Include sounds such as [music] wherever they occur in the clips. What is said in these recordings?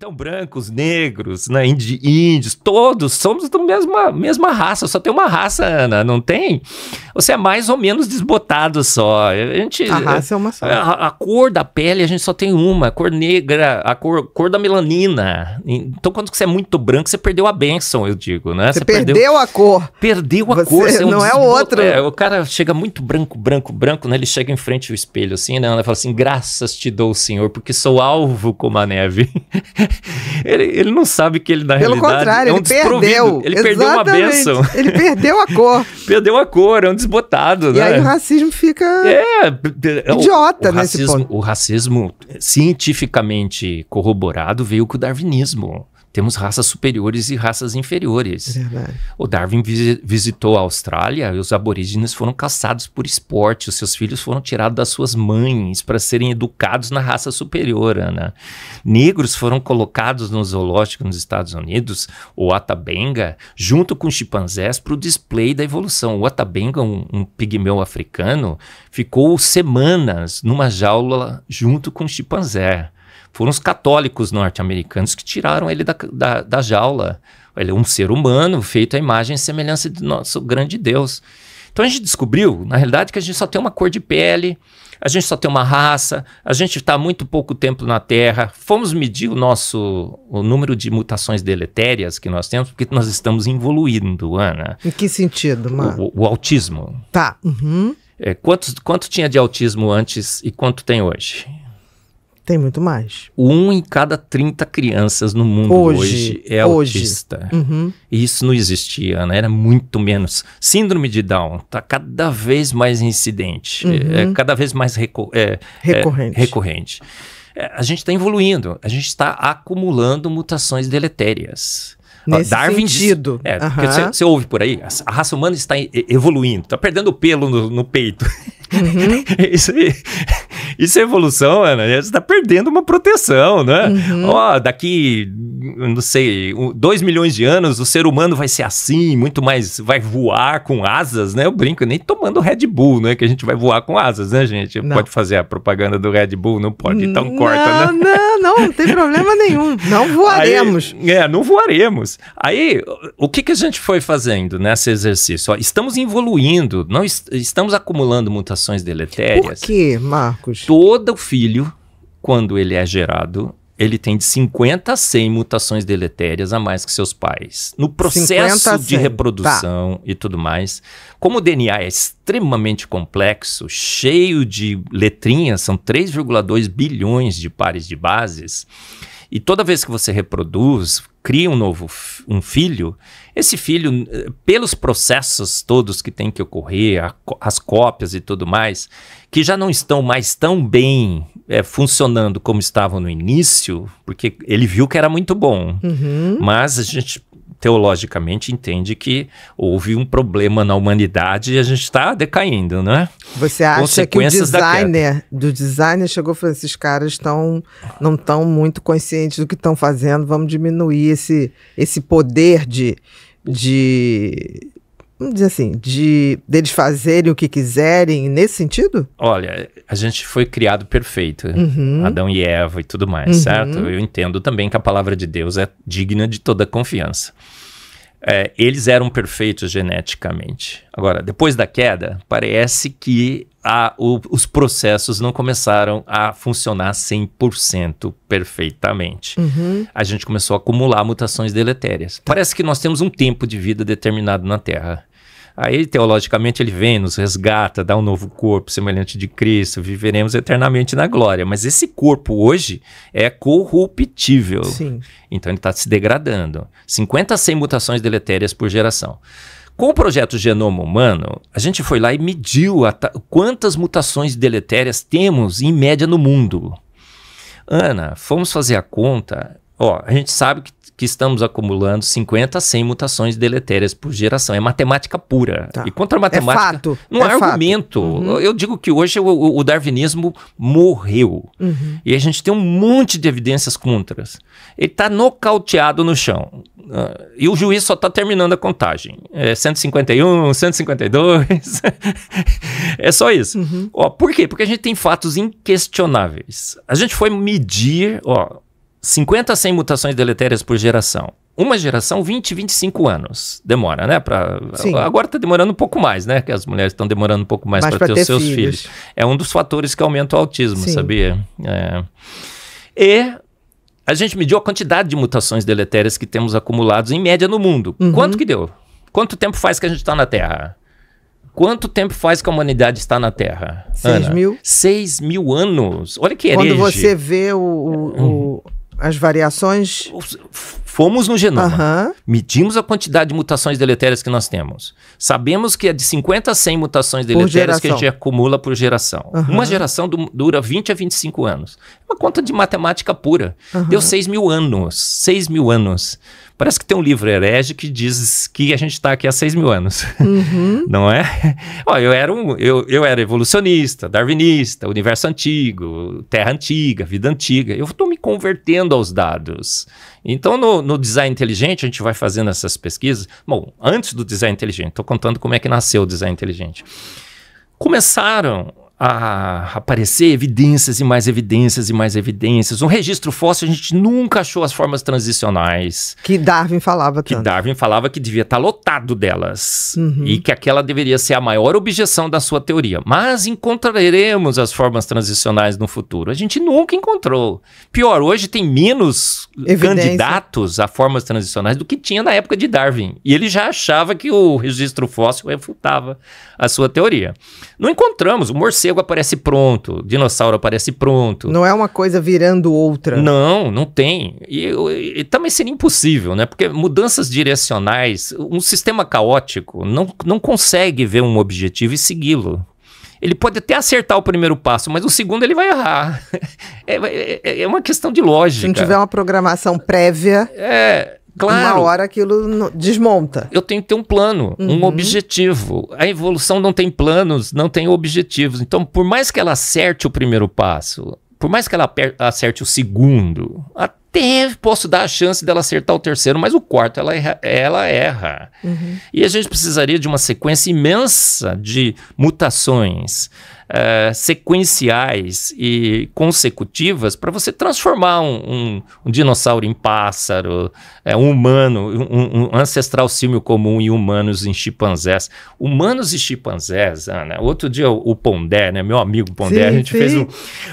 Então, brancos, negros, né, índios, todos somos da mesma, mesma raça, só tem uma raça, Ana, não tem? você é mais ou menos desbotado só. A gente. A raça é, é uma só. A, a, cor da pele a gente só tem uma, a cor negra, a cor, cor da melanina. Então, quando você é muito branco, você perdeu a bênção eu digo, né? Você, você perdeu, perdeu, a cor. Perdeu a você cor. Você é não é, o outro. É, o cara chega muito branco, branco, branco, né? Ele chega em frente ao espelho, assim, né? Ele fala assim: graças te dou, Senhor, porque sou alvo como a neve. [laughs] ele, ele não sabe que ele, na Pelo realidade. Pelo contrário, é um ele perdeu. Ele Exatamente. perdeu uma bênção. Ele perdeu a cor. [laughs] perdeu a cor, é um desbotado, né? E aí né? o racismo fica é, é idiota o, o nesse ponto. O racismo cientificamente corroborado veio com o darwinismo temos raças superiores e raças inferiores. É verdade. O Darwin vi visitou a Austrália e os aborígenes foram caçados por esporte, os seus filhos foram tirados das suas mães para serem educados na raça superior, Ana. Negros foram colocados no zoológico nos Estados Unidos, o Atabenga, junto com chimpanzés para o display da evolução. O Atabenga, um, um pigmeu africano, ficou semanas numa jaula junto com o chimpanzé. Foram os católicos norte-americanos que tiraram ele da, da, da jaula. Ele é um ser humano feito à imagem e semelhança do nosso grande Deus. Então a gente descobriu, na realidade, que a gente só tem uma cor de pele, a gente só tem uma raça, a gente está muito pouco tempo na Terra. Fomos medir o nosso o número de mutações deletérias que nós temos, porque nós estamos evoluindo, Ana. Em que sentido, mano? O, o, autismo. Tá. Uhum. É, quantos, quanto tinha de autismo antes e quanto tem hoje? Tem muito mais. Um em cada 30 crianças no mundo hoje, hoje é hoje. autista. Uhum. E isso não existia, né? Era muito menos. Síndrome de Down está cada vez mais incidente, é, uhum. é, cada vez mais é, é, recorrente. É, recorrente. a gente está evoluindo, a gente está acumulando mutações deletérias. Nesse Darwin sentido. Diz, é, uhum. você, você ouve por aí, a raça humana está evoluindo, está perdendo pelo no, no peito. [laughs] Uhum. [laughs] isso, isso é evolução, Ana. Você está perdendo uma proteção, né? Uhum. Ó, uhum. oh, daqui, não sei, dois milhões de anos, o ser humano vai ser assim, muito mais, vai voar com asas, né? Eu brinco, nem tomando Red Bull, né? Que a gente vai voar com asas, né, gente? Não. Pode fazer a propaganda do Red Bull, não pode, então não, corta, né? Não, não, não tem problema nenhum. Não voaremos. Aí, é, não voaremos. Aí, o que, que a gente foi fazendo nesse exercício? Ó, estamos evoluindo, não est estamos acumulando mutações deletérias. Por quê, Marcos? Todo filho, quando ele é gerado, ele tem de 50 a 100 mutações deletérias a mais que seus pais. No processo de tá. reprodução tá. e tudo mais, como o DNA é extremamente complexo, cheio de letrinhas, são 3,2 bilhões de pares de bases, e toda vez que você reproduz, cria um novo um filho, esse filho, pelos processos todos que tem que ocorrer, a, as cópias e tudo mais, que já não estão mais tão bem é, funcionando como estavam no início, porque ele viu que era muito bom. Uhum. Mas a gente teologicamente entende que houve um problema na humanidade e a gente está decaindo, né? Você acha que o designer, do designer chegou e falou, assim, esses caras estão não estão muito conscientes do que estão fazendo, vamos diminuir esse, esse poder de, de vamos dizer assim, de deles fazerem o que quiserem nesse sentido? Olha, a gente foi criado perfeito, uhum. Adão e Eva e tudo mais, uhum. certo? Eu entendo também que a palavra de Deus é digna de toda confiança. É, eles eram perfeitos geneticamente. Agora, depois da queda, parece que a, o, os processos não começaram a funcionar 100% perfeitamente. Uhum. A gente começou a acumular mutações deletérias. Tá. Parece que nós temos um tempo de vida determinado na Terra. Aí, teologicamente, ele vem, nos resgata, dá um novo corpo semelhante de Cristo, viveremos eternamente na glória. Mas esse corpo hoje é corruptível. Sim. Então ele está se degradando. 50 a 100 mutações deletérias por geração. Com o projeto Genoma Humano, a gente foi lá e mediu quantas mutações deletérias temos em média no mundo. Ana, fomos fazer a conta, Ó, a gente sabe que, que estamos acumulando 50 a 100 mutações deletérias por geração. É matemática pura. Tá. E contra a é matemática. É fato. Não é há fato. argumento. Uhum. Eu digo que hoje o, o darwinismo morreu. Uhum. E a gente tem um monte de evidências contras. Ele está nocauteado no chão. Uh, e o juiz só está terminando a contagem. É 151, 152. [laughs] é só isso. Uhum. Ó, por quê? Porque a gente tem fatos inquestionáveis. A gente foi medir, ó, 50 a 100 mutações deletérias por geração. Uma geração, 20, 25 anos. Demora, né? Pra... Agora está demorando um pouco mais, né? Que as mulheres estão demorando um pouco mais, para ter, ter, os seus filhos. filhos. É um dos fatores que aumenta o autismo, Sim. sabia? É. E a gente mediu a quantidade de mutações deletérias que temos acumulados em média no mundo. Uhum. Quanto que deu? Quanto tempo faz que a gente está na Terra? Quanto tempo faz que a humanidade está na Terra? 6 mil. 6 mil anos. Olha que herege. Quando você vê o, o, uhum. o as variações Fomos no genoma, uhum. medimos a quantidade de mutações deletérias que nós temos. Sabemos que é de 50 a 100 mutações deletérias que a gente acumula por geração. Uhum. Uma geração dura 20 a 25 anos. É uma conta de matemática pura. Uhum. Deu 6 mil anos. 6 mil anos. Parece que tem um livro herege que diz que a gente está aqui há 6 mil anos. Uhum. [laughs] Não é? Ó, eu, era um, eu, eu era evolucionista, darwinista, universo antigo, terra antiga, vida antiga. Eu estou me convertendo aos dados. Então, no, no, design inteligente, a gente vai fazendo essas pesquisas. Bom, antes do design inteligente, estou contando como é que nasceu o design inteligente. Começaram a aparecer evidências e mais evidências e mais evidências. Um registro fóssil, a gente nunca achou as formas transicionais. Que Darwin falava tanto. Que Darwin falava que devia estar lotado delas. Uhum. E que aquela deveria ser a maior objeção da sua teoria. Mas encontraremos as formas transicionais no futuro. A gente nunca encontrou. Pior, hoje tem menos Evidência. candidatos a formas transicionais do que tinha na época de Darwin. E ele já achava que o registro fóssil refutava a sua teoria. Não encontramos. O morcego morcego aparece pronto, dinossauro aparece pronto. Não é uma coisa virando outra. Não, não tem. E, e, também seria impossível, né? Porque mudanças direcionais, um sistema caótico não, não consegue ver um objetivo e segui-lo ele pode até acertar o primeiro passo, mas o segundo ele vai errar. [laughs] É, é, é uma questão de lógica. Se não tiver uma programação prévia. É, Claro. Uma hora aquilo desmonta. Eu tenho que ter um plano, uhum. um objetivo. A evolução não tem planos, não tem objetivos. Então, por mais que ela acerte o primeiro passo, por mais que ela acerte o segundo, até posso dar a chance dela acertar o terceiro, mas o quarto ela erra. Ela erra. Uhum. E a gente precisaria de uma sequência imensa de mutações. É, sequenciais e consecutivas para você transformar um, um, um, dinossauro em pássaro, é, um humano, um, um ancestral símio comum em humanos em chimpanzés. Humanos e chimpanzés, Ana. Outro dia o, o Pondé, né, meu amigo Pondé, sim, a gente sim. fez um.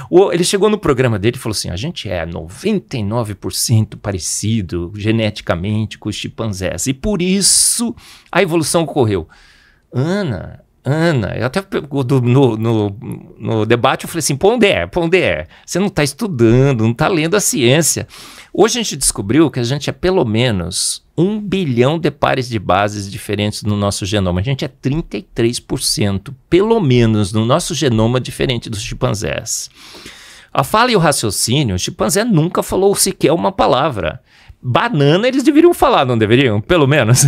O, ele chegou no programa dele e falou assim: a gente é 99% parecido geneticamente com os chimpanzés. E por isso a evolução ocorreu. Ana, Ana, eu até no, no, no, debate eu falei assim, Pondé, Pondé, você não está estudando, não está lendo a ciência. Hoje a gente descobriu que a gente é pelo menos um bilhão de pares de bases diferentes no nosso genoma. A gente é 33%, pelo menos, no nosso genoma diferente dos chimpanzés. A fala e o raciocínio, o chimpanzé nunca falou sequer uma palavra. Banana eles deveriam falar, não deveriam? Pelo menos.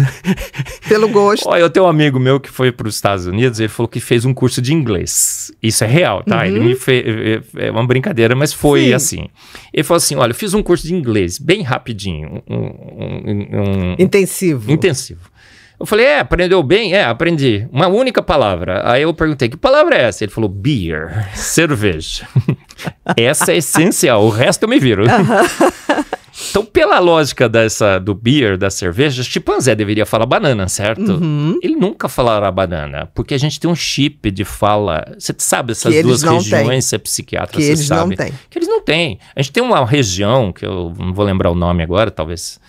Pelo [laughs] gosto. Olha, eu tenho um amigo meu que foi para os Estados Unidos e ele falou que fez um curso de inglês. Isso é real, tá? Uhum. Ele me uhum. fez. É, é, é uma brincadeira, mas foi Sim. assim. Ele falou assim: olha, eu fiz um curso de inglês bem rapidinho. Um, um, um, intensivo. Intensivo. Eu falei, é, aprendeu bem? É, aprendi. Uma única palavra. Aí eu perguntei, que palavra é essa? Ele falou, beer, [laughs] cerveja. [laughs] essa é essencial, o resto eu me viro. Então, pela lógica dessa do beer, da cerveja, chimpanzé tipo, deveria falar banana, certo? Uhum. Ele nunca falará banana, porque a gente tem um chip de fala. Você sabe essas que duas regiões, você é psiquiatra, que você eles sabe. Não têm. Que eles não têm. A gente tem uma região, que eu não vou lembrar o nome agora, talvez.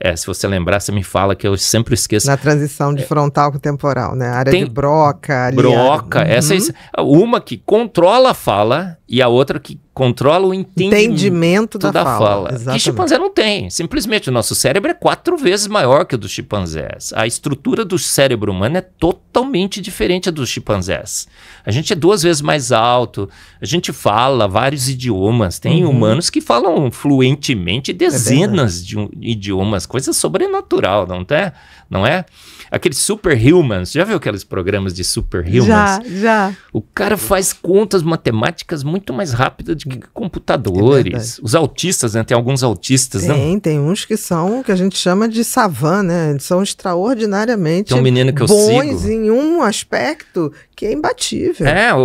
É, se você lembrar, você me fala que eu sempre esqueço. Na transição de é. frontal é, com temporal, né? área tem de broca. Ali, broca, área... essa é uhum. é, uma que controla a fala e a outra que controla o entendimento, entendimento da, da, fala. fala. Que chimpanzé não tem. Simplesmente o nosso cérebro é quatro vezes maior que o dos chimpanzés. A estrutura do cérebro humano é totalmente diferente dos chimpanzés. A gente é duas vezes mais alto, a gente fala vários idiomas. Tem uhum. humanos que falam fluentemente é dezenas é de idiomas, coisa sobrenatural, não é? Não é? Aqueles superhumans, já viu aqueles programas de superhumans? Já, já. O cara faz contas matemáticas muito mais rápido de computadores, é os autistas, né? Tem alguns autistas, tem, não? Tem, tem uns que são que a gente chama de savan, né? Eles são extraordinariamente tem um menino que eu bons sigo. em um aspecto que é imbatível. É, o,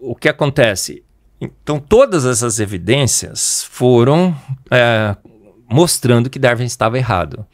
o, o que acontece? Então, todas essas evidências foram é, mostrando que Darwin estava errado.